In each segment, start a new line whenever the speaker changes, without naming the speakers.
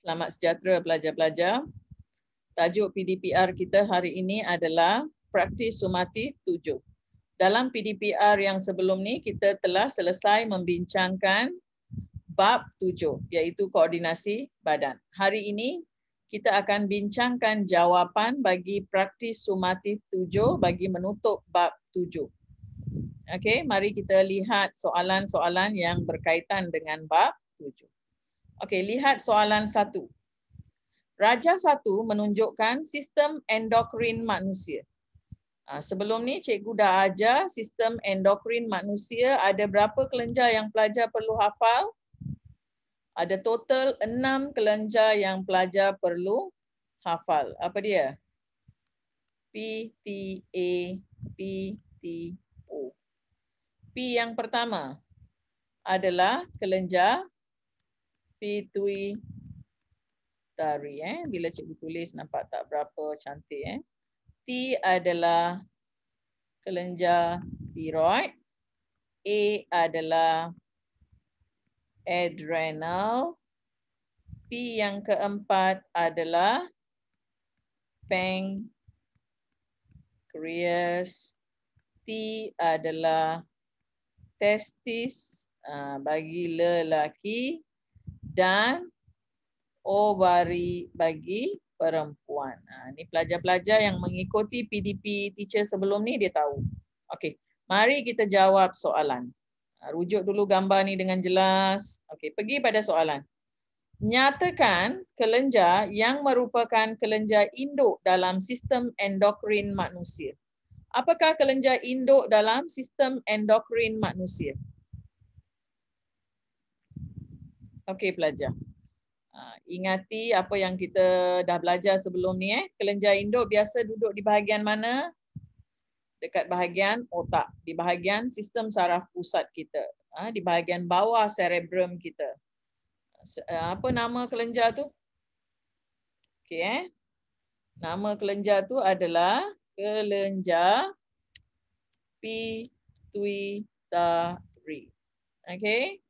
Selamat sejahtera pelajar-pelajar. Tajuk PDPR kita hari ini adalah Praktis Sumati 7. Dalam PDPR yang sebelum ni kita telah selesai membincangkan bab 7 iaitu koordinasi badan. Hari ini kita akan bincangkan jawapan bagi praktis sumatif 7 bagi menutup bab 7. Okey, mari kita lihat soalan-soalan yang berkaitan dengan bab 7. Okey, lihat soalan satu. Raja satu menunjukkan sistem endokrin manusia. Ah, sebelum ni cikgu dah ajar sistem endokrin manusia ada berapa kelenjar yang pelajar perlu hafal? Ada total enam kelenjar yang pelajar perlu hafal. Apa dia? P, T, A, P, T, O. P yang pertama adalah kelenjar pitui tari eh bila cikgu tulis nampak tak berapa cantik eh T adalah kelenjar tiroid A adalah adrenal P yang keempat adalah pancreas T adalah testis ah, bagi lelaki dan ovari bagi perempuan. Ha, ini pelajar-pelajar yang mengikuti PDP teacher sebelum ni dia tahu. Okey, mari kita jawab soalan. Ha, rujuk dulu gambar ni dengan jelas. Okey, pergi pada soalan. Nyatakan kelenjar yang merupakan kelenjar induk dalam sistem endokrin manusia. Apakah kelenjar induk dalam sistem endokrin manusia? Okey pelajar. Uh, ingati apa yang kita dah belajar sebelum ni eh. Kelenjar induk biasa duduk di bahagian mana? Dekat bahagian otak, di bahagian sistem saraf pusat kita, uh, di bahagian bawah cerebrum kita. Ah, apa nama kelenjar tu? Okey eh. Nama kelenjar tu adalah kelenjar pituitary. Okey.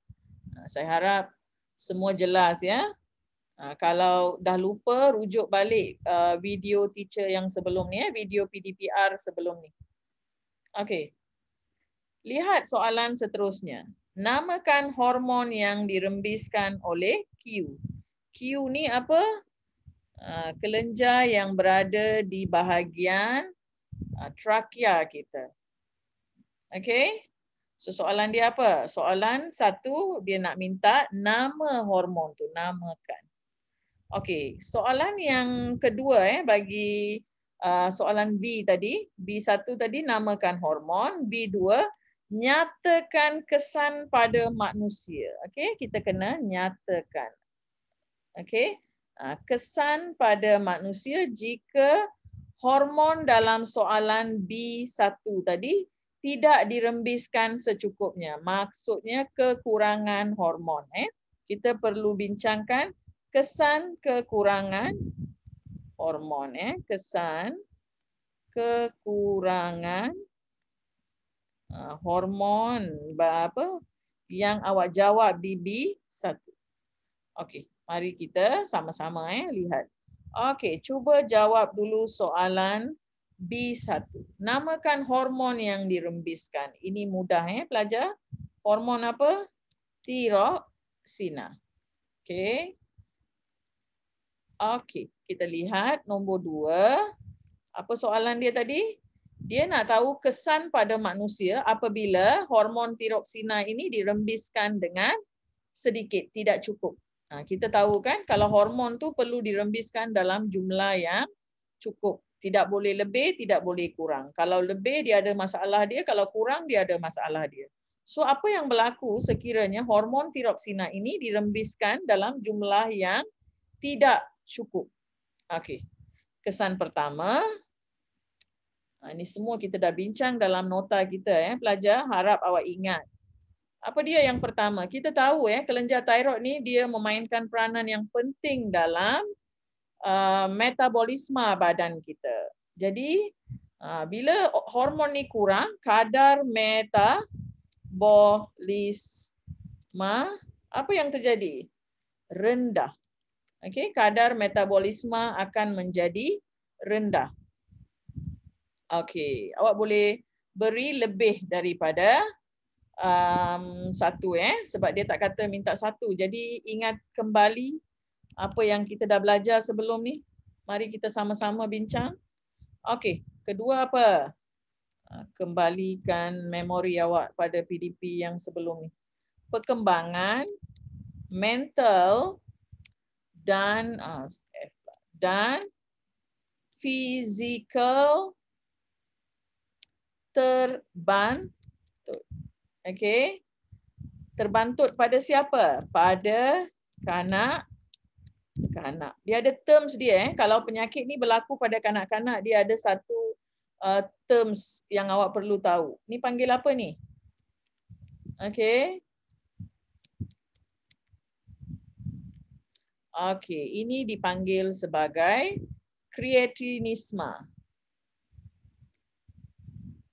saya harap semua jelas ya. Ha, kalau dah lupa, rujuk balik uh, video teacher yang sebelum ni, eh, video PDPR sebelum ni. Okey. Lihat soalan seterusnya. Namakan hormon yang dirembiskan oleh Q. Q ni apa? Ha, kelenjar yang berada di bahagian ha, trakea kita. Okay. So soalan dia apa? Soalan satu dia nak minta nama hormon tu, namakan. Okey, soalan yang kedua eh bagi uh, soalan B tadi, B1 tadi namakan hormon, B2 nyatakan kesan pada manusia. Okey, kita kena nyatakan. Okey, uh, kesan pada manusia jika hormon dalam soalan B1 tadi tidak dirembiskan secukupnya. Maksudnya kekurangan hormon. Eh. Kita perlu bincangkan kesan kekurangan hormon. Eh. Kesan kekurangan ah, hormon apa yang awak jawab BB1. Okey, mari kita sama-sama eh, lihat. Okey, cuba jawab dulu soalan B1. Namakan hormon yang dirembiskan. Ini mudah eh pelajar. Hormon apa? Tiroksina. Okey. Okey, kita lihat nombor dua. Apa soalan dia tadi? Dia nak tahu kesan pada manusia apabila hormon tiroksina ini dirembiskan dengan sedikit, tidak cukup. Nah, ha, kita tahu kan kalau hormon tu perlu dirembiskan dalam jumlah yang cukup tidak boleh lebih, tidak boleh kurang. Kalau lebih dia ada masalah dia, kalau kurang dia ada masalah dia. So apa yang berlaku sekiranya hormon tiroksina ini dirembiskan dalam jumlah yang tidak cukup. Okey. Kesan pertama ah, ini semua kita dah bincang dalam nota kita eh pelajar harap awak ingat. Apa dia yang pertama? Kita tahu eh kelenjar tiroid ni dia memainkan peranan yang penting dalam Uh, metabolisme badan kita. Jadi uh, bila hormon ni kurang, kadar metabolisme apa yang terjadi? Rendah. Okey, kadar metabolisme akan menjadi rendah. Okey, awak boleh beri lebih daripada um, satu eh sebab dia tak kata minta satu. Jadi ingat kembali apa yang kita dah belajar sebelum ni. Mari kita sama-sama bincang. Okey, kedua apa? Ha, kembalikan memori awak pada PDP yang sebelum ni. Perkembangan mental dan ah, lah. dan fizikal terbantut. Okey. Terbantut pada siapa? Pada kanak kanak-kanak. Dia ada terms dia eh. Kalau penyakit ni berlaku pada kanak-kanak, dia ada satu uh, terms yang awak perlu tahu. Ni panggil apa ni? Okay. Okay, ini dipanggil sebagai creatinisma.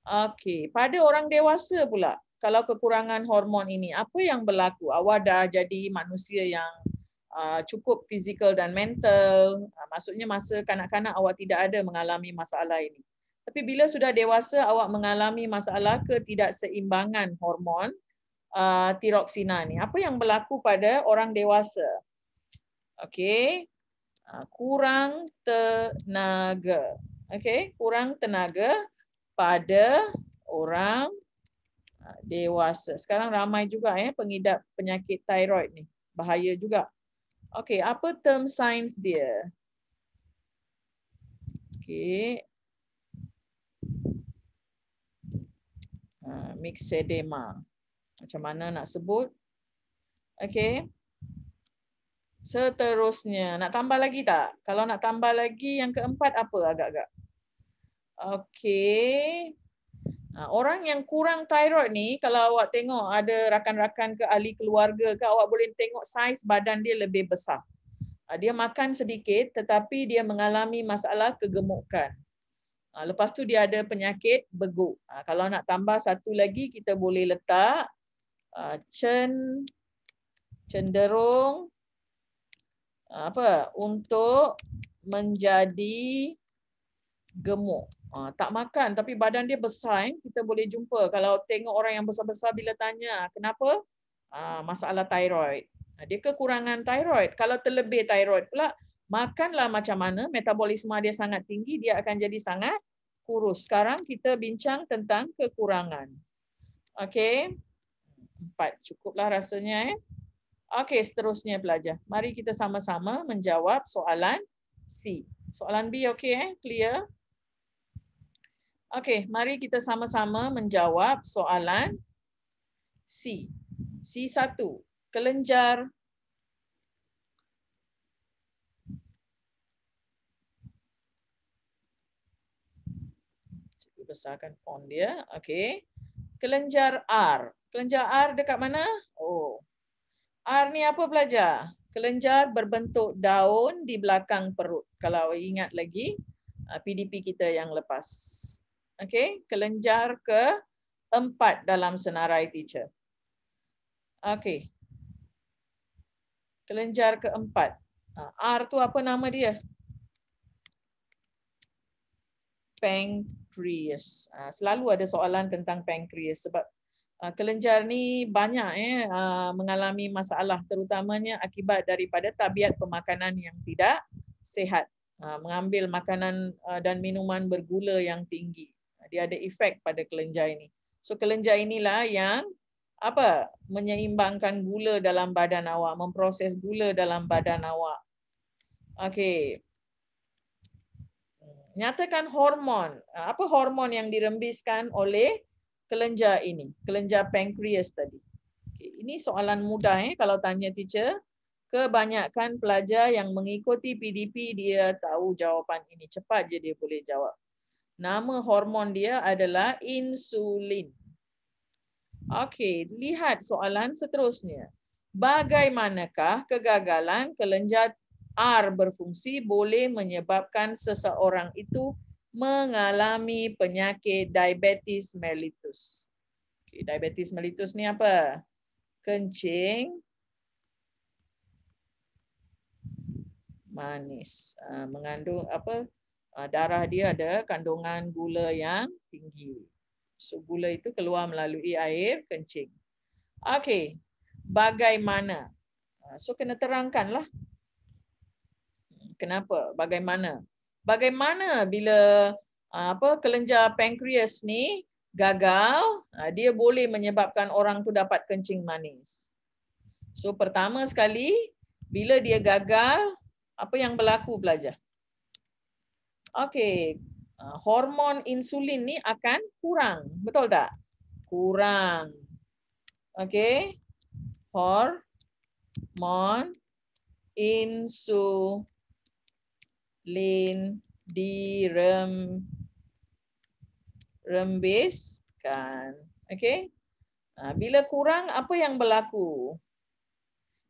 Okay, pada orang dewasa pula, kalau kekurangan hormon ini, apa yang berlaku? Awak dah jadi manusia yang Uh, cukup fizikal dan mental. Uh, maksudnya masa kanak-kanak awak tidak ada mengalami masalah ini. Tapi bila sudah dewasa awak mengalami masalah ketidakseimbangan hormon uh, tiroksina ni, apa yang berlaku pada orang dewasa? Okey, uh, kurang tenaga. Okey, kurang tenaga pada orang dewasa. Sekarang ramai juga eh, pengidap penyakit tiroid ni, bahaya juga. Okay, apa term sains dia? Okay. Uh, mixedema. Macam mana nak sebut? Okay. Seterusnya, nak tambah lagi tak? Kalau nak tambah lagi, yang keempat apa agak-agak? Okay. Ha, orang yang kurang tiroid ni kalau awak tengok ada rakan-rakan ke ahli keluarga ke awak boleh tengok saiz badan dia lebih besar. Ha, dia makan sedikit tetapi dia mengalami masalah kegemukan. Ha, lepas tu dia ada penyakit beguk. Kalau nak tambah satu lagi kita boleh letak cen cenderung apa untuk menjadi gemuk. Ha, tak makan tapi badan dia besar eh? kita boleh jumpa kalau tengok orang yang besar-besar bila tanya kenapa uh, masalah tiroid. Ha, dia kekurangan tiroid. kalau terlebih tiroid pula makanlah macam mana metabolisme dia sangat tinggi dia akan jadi sangat kurus sekarang kita bincang tentang kekurangan okey empat cukuplah rasanya eh okey seterusnya pelajar mari kita sama-sama menjawab soalan C soalan B okey eh clear Okey, mari kita sama-sama menjawab soalan C. C1. Kelenjar besarkan font dia. Okey. Kelenjar R. Kelenjar R dekat mana? Oh. R ni apa pelajar? Kelenjar berbentuk daun di belakang perut. Kalau ingat lagi PDP uh, kita yang lepas. Okay, kelenjar ke empat dalam senarai teacher. Okay. Kelenjar ke empat. Ha, R tu apa nama dia? Pancreas. Ha, selalu ada soalan tentang pancreas sebab ha, kelenjar ni banyak eh mengalami masalah terutamanya akibat daripada tabiat pemakanan yang tidak sehat. Mengambil makanan dan minuman bergula yang tinggi dia ada efek pada kelenjar ini. So kelenjar inilah yang apa menyeimbangkan gula dalam badan awak, memproses gula dalam badan awak. Okey. Nyatakan hormon. Apa hormon yang dirembiskan oleh kelenjar ini? Kelenjar pankreas tadi. Okay. Ini soalan mudah eh, kalau tanya teacher. Kebanyakan pelajar yang mengikuti PDP dia tahu jawapan ini. Cepat je dia boleh jawab. Nama hormon dia adalah insulin. Okey, lihat soalan seterusnya. Bagaimanakah kegagalan kelenjar R berfungsi boleh menyebabkan seseorang itu mengalami penyakit diabetes mellitus? Okay, diabetes mellitus ni apa? Kencing manis, ah, mengandung apa? Ah, darah dia ada kandungan gula yang tinggi. So gula itu keluar melalui air kencing. Okey. Bagaimana? Ah, so kena terangkanlah. Kenapa? Bagaimana? Bagaimana bila ah, apa kelenjar pankreas ni gagal, dia boleh menyebabkan orang tu dapat kencing manis. So pertama sekali bila dia gagal, apa yang berlaku pelajar? Okey, ah, hormon insulin ni akan kurang, betul tak? Kurang. Okey. Hormon insulin direm rembeskan. Okey. Ah, bila kurang apa yang berlaku?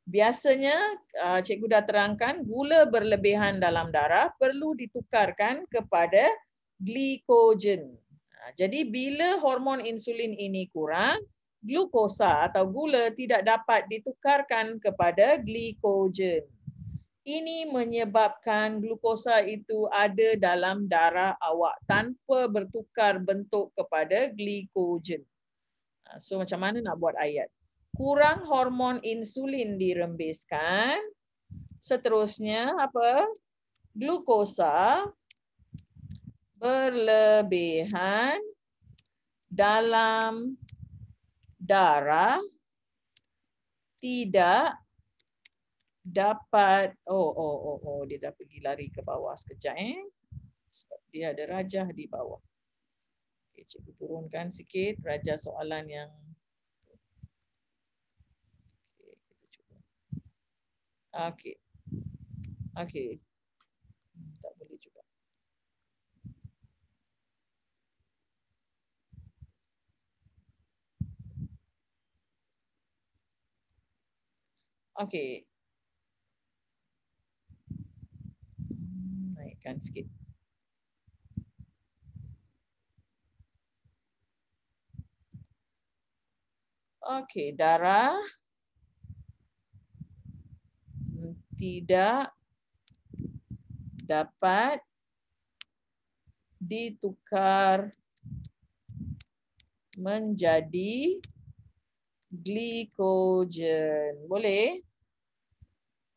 biasanya uh, cikgu dah terangkan gula berlebihan dalam darah perlu ditukarkan kepada glikogen. Uh, jadi bila hormon insulin ini kurang, glukosa atau gula tidak dapat ditukarkan kepada glikogen. Ini menyebabkan glukosa itu ada dalam darah awak tanpa bertukar bentuk kepada glikogen. Uh, so macam mana nak buat ayat? kurang hormon insulin dirembeskan. Seterusnya apa? Glukosa berlebihan dalam darah tidak dapat oh oh oh oh dia dah pergi lari ke bawah sekejap eh sebab dia ada rajah di bawah. Okey cikgu turunkan sikit rajah soalan yang Okey. Okey. Hmm, tak boleh juga. Okey. Hmm, naikkan sikit. Okay, darah. tidak dapat ditukar menjadi glikogen. Boleh?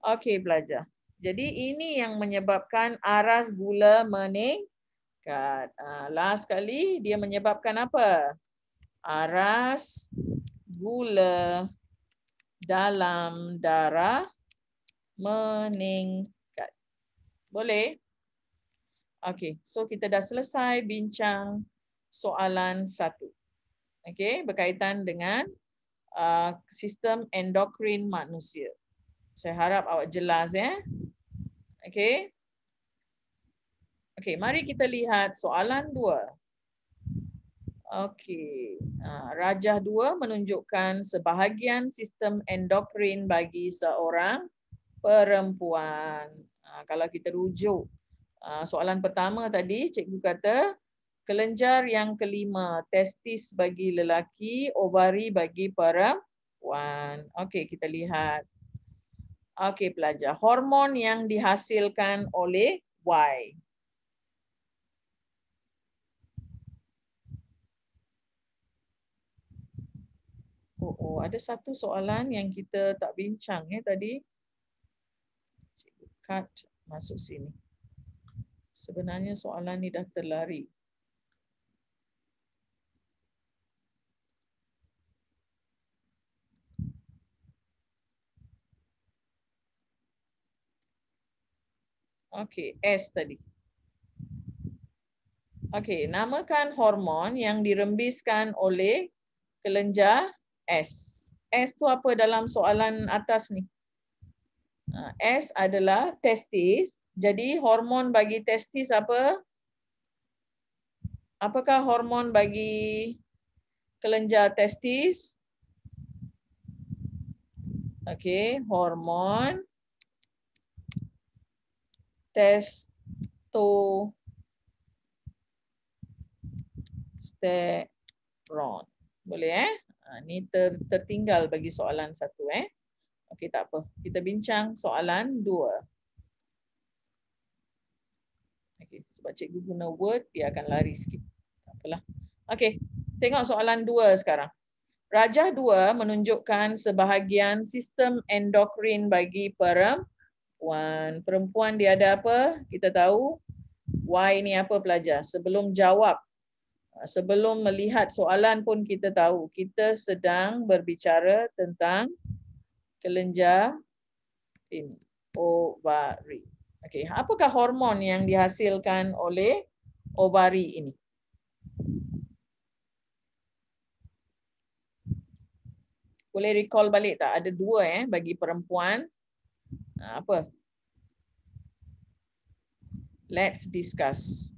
Okey, pelajar. Jadi ini yang menyebabkan aras gula meningkat. Ah, last kali dia menyebabkan apa? Aras gula dalam darah meningkat. Boleh? Okey, so kita dah selesai bincang soalan satu. Okey, berkaitan dengan uh, sistem endokrin manusia. Saya harap awak jelas ya. Okey. Okey, mari kita lihat soalan dua. Okey, uh, Rajah dua menunjukkan sebahagian sistem endokrin bagi seorang perempuan. Ha, kalau kita rujuk ha, soalan pertama tadi, cikgu kata kelenjar yang kelima, testis bagi lelaki, ovari bagi perempuan. Okey, kita lihat. Okey, pelajar. Hormon yang dihasilkan oleh Y. Oh, oh, ada satu soalan yang kita tak bincang ya tadi card masuk sini. Sebenarnya soalan ni dah terlari. Okey, S tadi. Okey, namakan hormon yang dirembiskan oleh kelenjar S. S tu apa dalam soalan atas ni? Ah, S adalah testis. Jadi hormon bagi testis apa? Apakah hormon bagi kelenjar testis? Okey, hormon testosterone. Boleh eh? Ini ah, tertinggal bagi soalan satu eh. Okey, tak apa. Kita bincang soalan dua. Okey, sebab cikgu guna word, dia akan lari sikit. Tak apalah. Okey, tengok soalan dua sekarang. Rajah dua menunjukkan sebahagian sistem endokrin bagi perempuan. Perempuan dia ada apa? Kita tahu. Why ni apa pelajar? Sebelum jawab, sebelum melihat soalan pun kita tahu. Kita sedang berbicara tentang kelenjar ini ovari. Okey, apakah hormon yang dihasilkan oleh ovari ini? Boleh recall balik tak? Ada dua eh bagi perempuan. Ah, apa? Let's discuss.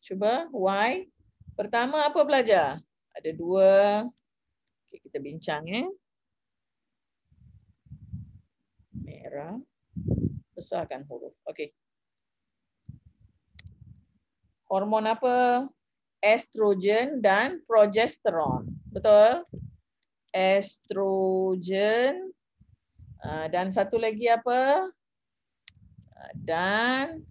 Cuba why? Pertama apa pelajar? Ada dua kita bincang eh. Merah. Besarkan huruf. Okey. Hormon apa? Estrogen dan progesteron. Betul? Estrogen uh, dan satu lagi apa? Uh, dan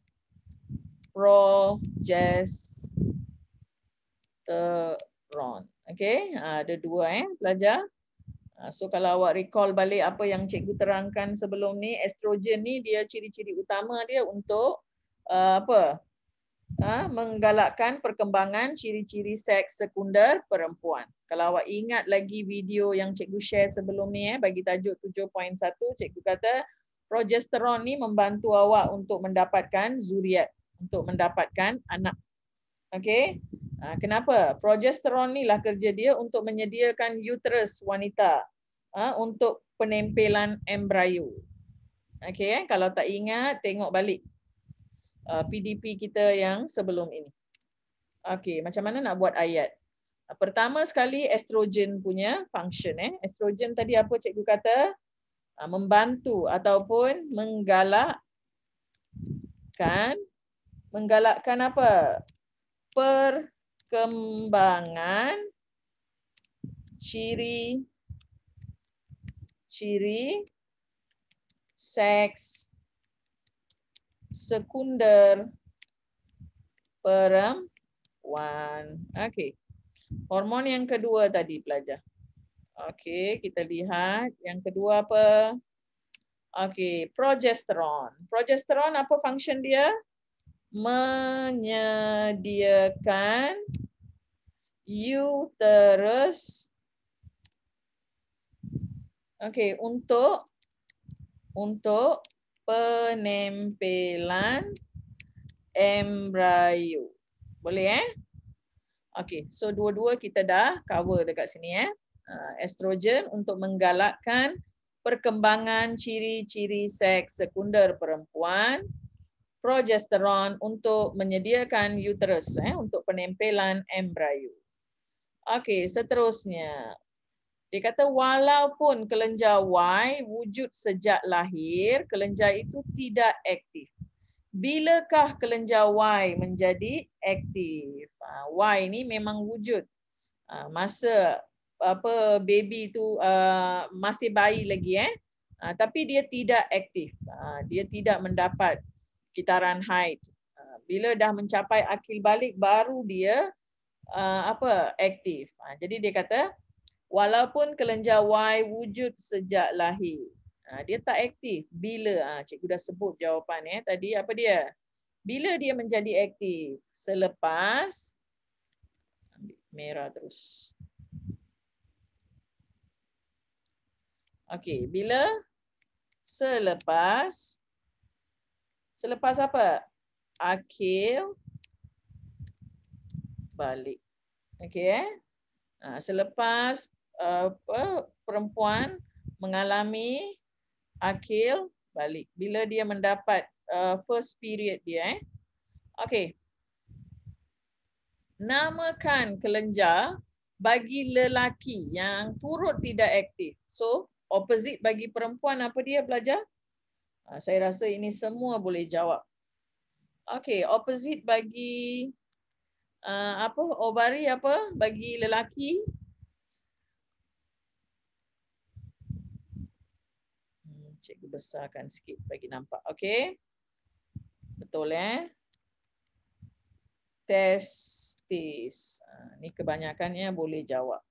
progesteron. Okay, ada dua eh pelajar. Ah, so kalau awak recall balik apa yang cikgu terangkan sebelum ni, estrogen ni dia ciri-ciri utama dia untuk uh, apa? Uh, menggalakkan perkembangan ciri-ciri seks sekunder perempuan. Kalau awak ingat lagi video yang cikgu share sebelum ni eh, bagi tajuk 7.1, cikgu kata progesteron ni membantu awak untuk mendapatkan zuriat, untuk mendapatkan anak. Okay? Ah, kenapa? Progesteron ni lah kerja dia untuk menyediakan uterus wanita ah, untuk penempelan embrio. Okay, eh? kalau tak ingat, tengok balik PDP ah, kita yang sebelum ini. Okay, macam mana nak buat ayat? Pertama sekali, estrogen punya function. Eh. Estrogen tadi apa cikgu kata? Membantu ataupun menggalakkan menggalakkan apa? Per perkembangan ciri-ciri seks sekunder perempuan. Oke. Okay. Hormon yang kedua tadi pelajar. Oke, okay, kita lihat yang kedua apa? Oke, okay, progesteron. Progesteron apa function dia? menyediakan uterus okey untuk untuk penempelan embrio boleh eh okey so dua-dua kita dah cover dekat sini eh ah, estrogen untuk menggalakkan perkembangan ciri-ciri seks sekunder perempuan progesteron untuk menyediakan uterus eh, untuk penempelan embrio. Okey, seterusnya. Dia kata walaupun kelenjar Y wujud sejak lahir, kelenjar itu tidak aktif. Bilakah kelenjar Y menjadi aktif? Ha, y ini memang wujud. Ha, masa apa baby itu ha, masih bayi lagi. eh, Tapi dia tidak aktif. Dia tidak mendapat kitaran haid. Ah, bila dah mencapai akil balik baru dia ah, apa aktif. Ah, jadi dia kata walaupun kelenjar Y wujud sejak lahir, dia tak aktif. Bila uh, cikgu dah sebut jawapan eh tadi apa dia? Bila dia menjadi aktif selepas ambil merah terus. Okay, bila selepas Selepas apa? Akil balik. Okey. Eh? Ha, selepas uh, apa perempuan mengalami akil balik bila dia mendapat uh, first period dia eh. Okey. Namakan kelenjar bagi lelaki yang turut tidak aktif. So, opposite bagi perempuan apa dia pelajar? Ah, saya rasa ini semua boleh jawab. Okey, opposite bagi uh, apa? Ovari apa? Bagi lelaki? Hmm, cikgu besarkan sikit bagi nampak. Okey. Betul eh? Testis. Ini ah, kebanyakannya boleh jawab.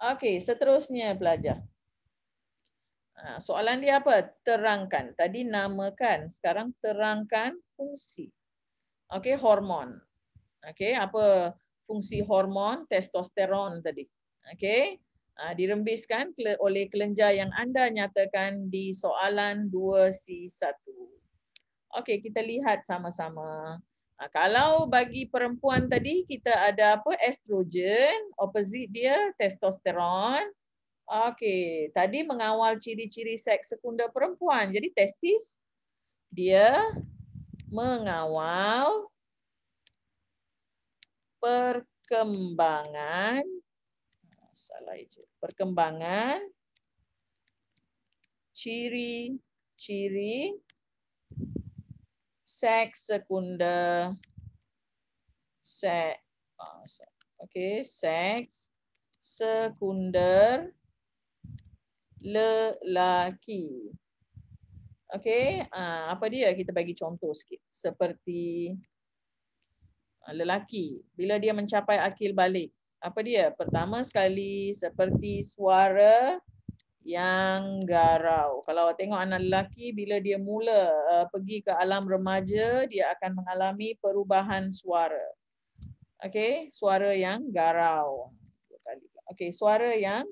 Okey, seterusnya pelajar. Ha, soalan dia apa? Terangkan. Tadi namakan. Sekarang terangkan fungsi. Okey, hormon. Okey, apa fungsi hormon? Testosteron tadi. Okey, ha, dirembiskan oleh kelenjar yang anda nyatakan di soalan 2C1. Okey, kita lihat sama-sama. Ha, kalau bagi perempuan tadi, kita ada apa? Estrogen. Opposite dia, testosteron. Testosteron. Oke, tadi mengawal ciri-ciri seks sekunder perempuan. Jadi testis dia mengawal perkembangan salah itu. Perkembangan ciri-ciri seks sekunder seks oh, oke okay, seks sekunder lelaki. Okey, uh, apa dia? Kita bagi contoh sikit. Seperti ah, lelaki bila dia mencapai akil balik apa dia pertama sekali seperti suara yang garau kalau tengok anak lelaki bila dia mula ah, pergi ke alam remaja dia akan mengalami perubahan suara okey suara yang garau okey suara yang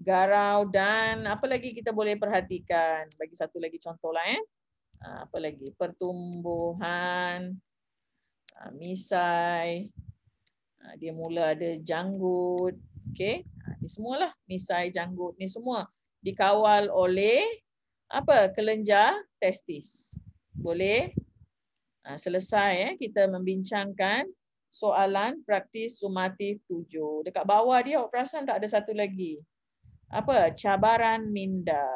garau dan apa lagi kita boleh perhatikan? Bagi satu lagi contohlah eh. Ah, apa lagi? Pertumbuhan ah, misai. Ah, dia mula ada janggut. Okey. Ini semualah misai janggut ni semua dikawal oleh apa? Kelenjar testis. Boleh? selesai eh kita membincangkan soalan praktis sumatif 7. Dekat bawah dia awak perasan tak ada satu lagi? apa cabaran minda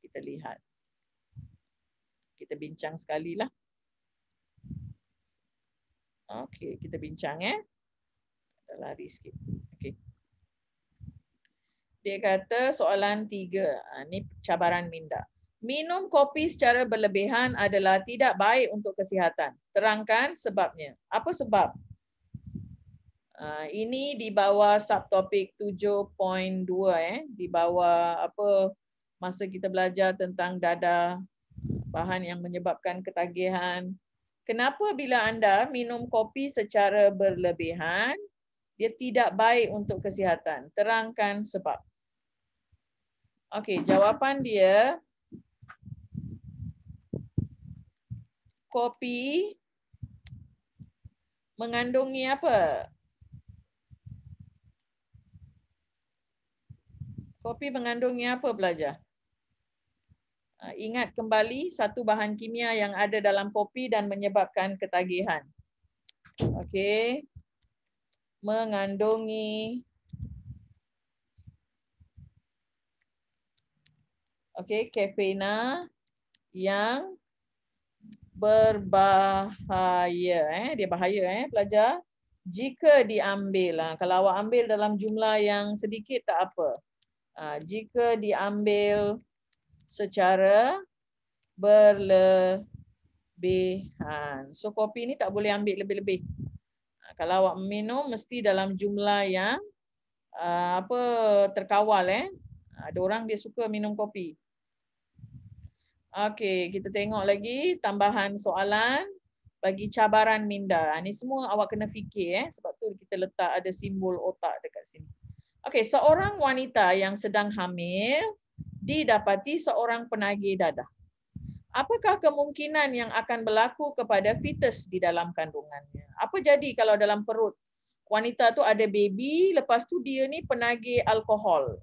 kita lihat kita bincang sekali lah okay kita bincang eh kita lari sikit okey dia kata soalan tiga. Ini ha, cabaran minda. Minum kopi secara berlebihan adalah tidak baik untuk kesihatan. Terangkan sebabnya. Apa sebab? Ah, ini di bawah subtopik 7.2 eh di bawah apa masa kita belajar tentang dada bahan yang menyebabkan ketagihan kenapa bila anda minum kopi secara berlebihan dia tidak baik untuk kesihatan terangkan sebab okey jawapan dia kopi mengandungi apa Kopi mengandungi apa pelajar? Ha, ingat kembali satu bahan kimia yang ada dalam kopi dan menyebabkan ketagihan. Okey. Mengandungi Okey, kafeina yang berbahaya eh dia bahaya eh pelajar jika diambil ha, kalau awak ambil dalam jumlah yang sedikit tak apa Ah, jika diambil secara berlebihan. So kopi ni tak boleh ambil lebih-lebih. Ah, kalau awak minum mesti dalam jumlah yang ah, apa terkawal eh. Ada orang dia suka minum kopi. Okey, kita tengok lagi tambahan soalan bagi cabaran minda. Ini semua awak kena fikir eh sebab tu kita letak ada simbol otak dekat sini. Okey, seorang wanita yang sedang hamil didapati seorang penagih dadah. Apakah kemungkinan yang akan berlaku kepada fetus di dalam kandungannya? Apa jadi kalau dalam perut wanita tu ada baby, lepas tu dia ni penagih alkohol?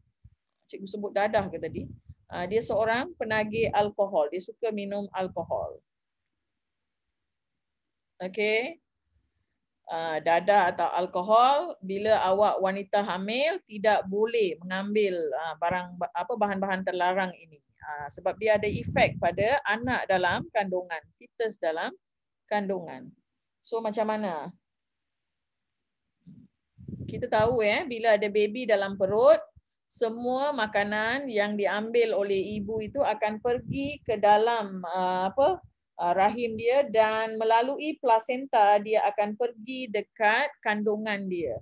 Cikgu sebut dadah ke tadi? Ah, dia seorang penagih alkohol. Dia suka minum alkohol. Okey. Uh, dadah atau alkohol bila awak wanita hamil tidak boleh mengambil uh, barang apa bahan-bahan terlarang ini uh, sebab dia ada efek pada anak dalam kandungan fetus dalam kandungan so macam mana kita tahu eh bila ada baby dalam perut semua makanan yang diambil oleh ibu itu akan pergi ke dalam apa Uh, rahim dia dan melalui plasenta dia akan pergi dekat kandungan dia.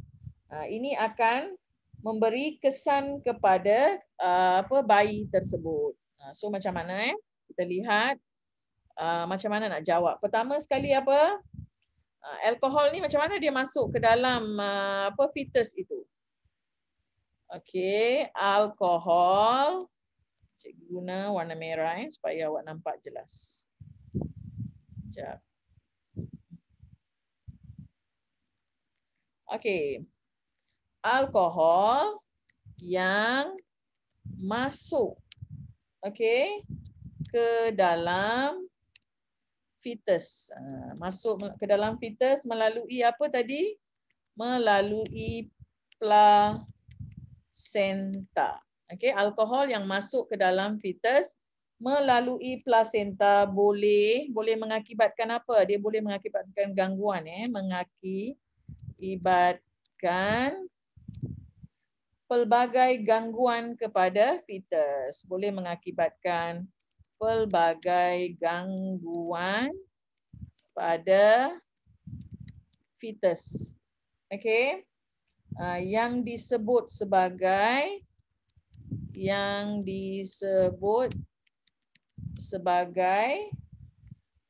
Uh, ini akan memberi kesan kepada uh, apa bayi tersebut. So macam mana eh? Kita lihat macam mana nak jawab. Pertama sekali apa? Alkohol ni macam mana dia masuk ke dalam apa fetus itu? Okey, alkohol. Cikgu guna warna merah eh, supaya awak nampak jelas. Sekejap. Okey. Alkohol yang masuk okey ke dalam fetus. Ha, masuk ke dalam fetus melalui apa tadi? Melalui placenta. Okey, alkohol yang masuk ke dalam fetus melalui plasenta boleh boleh mengakibatkan apa? Dia boleh mengakibatkan gangguan eh, mengakibatkan pelbagai gangguan kepada fetus. Boleh mengakibatkan pelbagai gangguan pada fetus. Okey. Uh, yang disebut sebagai yang disebut sebagai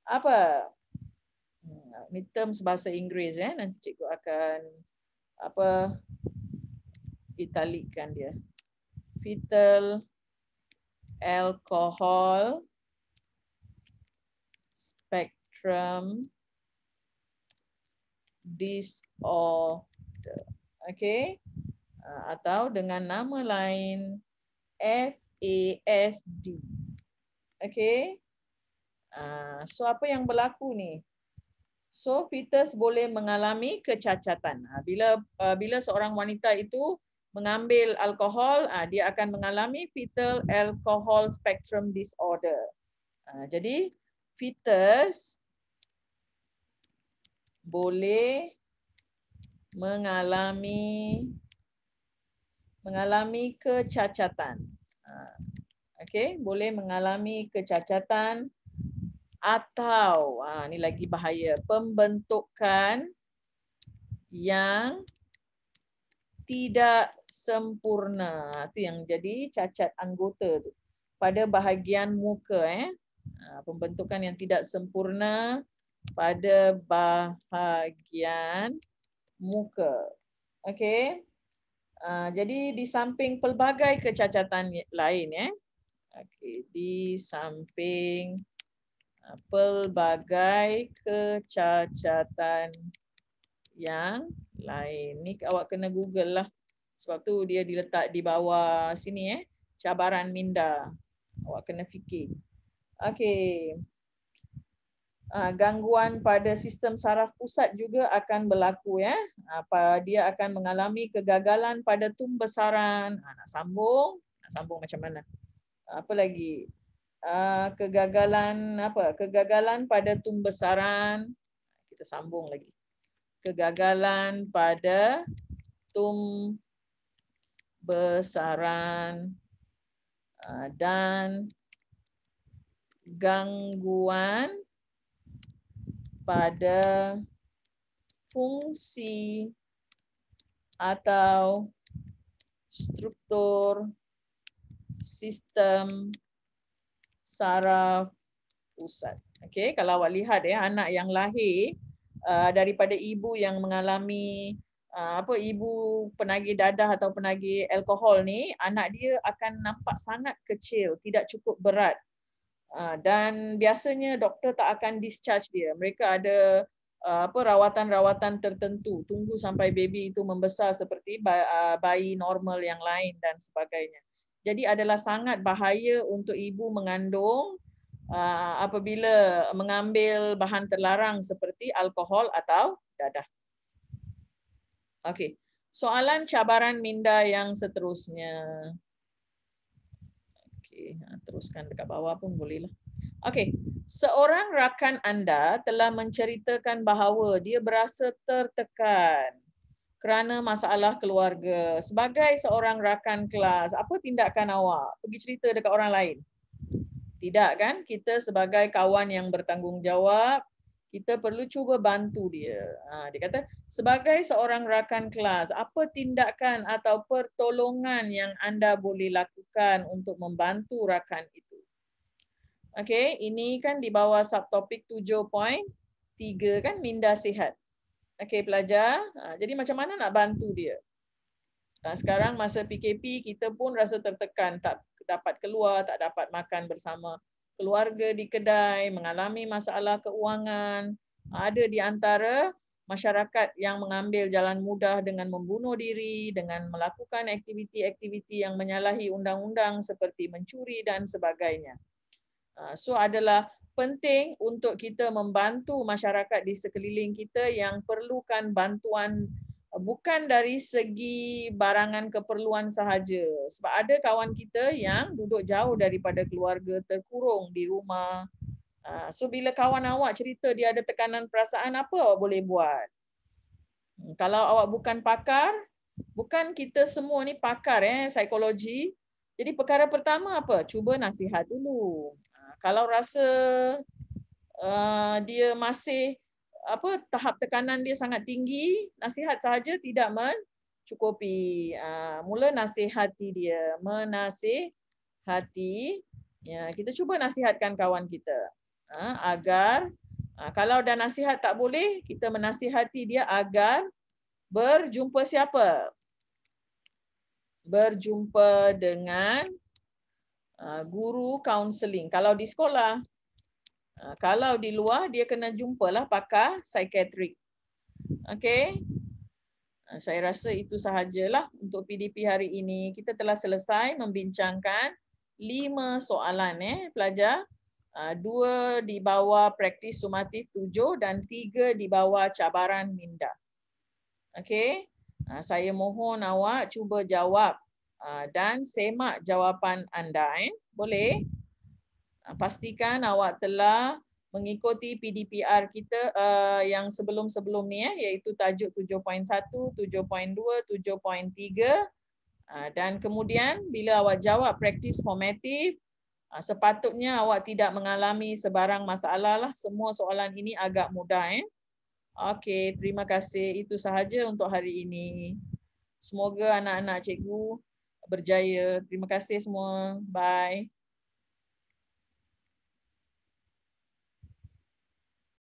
apa? Hmm, ini terms bahasa Inggeris ya. Nanti cikgu akan apa? Italikan dia. Fetal alcohol spectrum disorder. Okay. Ah, atau dengan nama lain FASD. Okay. Ah, so apa yang berlaku ni? So fetus boleh mengalami kecacatan. Ah, bila ah, bila seorang wanita itu mengambil alkohol, dia akan mengalami fetal alcohol spectrum disorder. Jadi fetus boleh mengalami mengalami kecacatan okey boleh mengalami kecacatan atau ha, ini lagi bahaya pembentukan yang tidak sempurna tu yang jadi cacat anggota tu pada bahagian muka eh ha, pembentukan yang tidak sempurna pada bahagian muka okey ha, jadi di samping pelbagai kecacatan lain, eh, okay, di samping uh, pelbagai kecacatan yang lain. Ni awak kena google lah. Sebab tu dia diletak di bawah sini eh. Cabaran minda. Awak kena fikir. Okey. Ah, gangguan pada sistem saraf pusat juga akan berlaku. ya. Apa Dia akan mengalami kegagalan pada tumbesaran. Ah, nak sambung? Nak sambung macam mana? apa lagi uh, kegagalan apa kegagalan pada tumbesaran kita sambung lagi kegagalan pada tumbesaran uh, dan gangguan pada fungsi atau struktur sistem saraf pusat. Okey, kalau awak lihat ya anak yang lahir uh, daripada ibu yang mengalami uh, apa ibu penagih dadah atau penagih alkohol ni, anak dia akan nampak sangat kecil, tidak cukup berat. Uh, dan biasanya doktor tak akan discharge dia. Mereka ada uh, apa rawatan-rawatan tertentu, tunggu sampai baby itu membesar seperti uh, bayi normal yang lain dan sebagainya. Jadi adalah sangat bahaya untuk ibu mengandung uh, apabila mengambil bahan terlarang seperti alkohol atau dadah. Okey. Soalan cabaran minda yang seterusnya. Okey, ha, teruskan dekat bawah pun bolehlah. Okey. Seorang rakan anda telah menceritakan bahawa dia berasa tertekan kerana masalah keluarga. Sebagai seorang rakan kelas, apa tindakan awak? Pergi cerita dekat orang lain. Tidak kan? Kita sebagai kawan yang bertanggungjawab, kita perlu cuba bantu dia. Ha, dia kata, sebagai seorang rakan kelas, apa tindakan atau pertolongan yang anda boleh lakukan untuk membantu rakan itu? Okay, ini kan di bawah subtopik 7.3 kan, minda sihat okay, pelajar. Ha, jadi macam mana nak bantu dia? Ha, sekarang masa PKP, kita pun rasa tertekan. Tak dapat keluar, tak dapat makan bersama keluarga di kedai, mengalami masalah keuangan. Ha, ada di antara masyarakat yang mengambil jalan mudah dengan membunuh diri, dengan melakukan aktiviti-aktiviti yang menyalahi undang-undang seperti mencuri dan sebagainya. So adalah penting untuk kita membantu masyarakat di sekeliling kita yang perlukan bantuan eh, bukan dari segi barangan keperluan sahaja. Sebab ada kawan kita yang duduk jauh daripada keluarga, terkurung di rumah. Ah, so bila kawan awak cerita dia ada tekanan perasaan, apa awak boleh buat? Hmm, kalau awak bukan pakar, bukan kita semua ni pakar eh, psikologi. Jadi perkara pertama apa? Cuba nasihat dulu kalau rasa uh, dia masih apa tahap tekanan dia sangat tinggi, nasihat saja tidak mencukupi. Uh, mula nasihati dia, menasihati. Ya, kita cuba nasihatkan kawan kita uh, agar uh, kalau dah nasihat tak boleh, kita menasihati dia agar berjumpa siapa? Berjumpa dengan Ah, guru counseling. Kalau di sekolah, uh, kalau di luar dia kena jumpalah pakar psychiatric. Okay, ah, Saya rasa itu sahajalah untuk PDP hari ini. Kita telah selesai membincangkan lima soalan eh, pelajar. Dua di bawah praktis sumatif tujuh dan tiga di bawah cabaran minda. Okay, Saya mohon awak cuba jawab Ah, dan semak jawapan anda. Eh. Boleh? Ah, pastikan awak telah mengikuti PDPR kita uh, yang sebelum-sebelum ni eh, iaitu tajuk 7.1, 7.2, 7.3 uh, dan kemudian bila awak jawab praktis formative sepatutnya awak tidak mengalami sebarang masalah lah. Semua soalan ini agak mudah. Eh. Okey, terima kasih. Itu sahaja untuk hari ini. Semoga anak-anak cikgu berjaya. Terima kasih semua. Bye.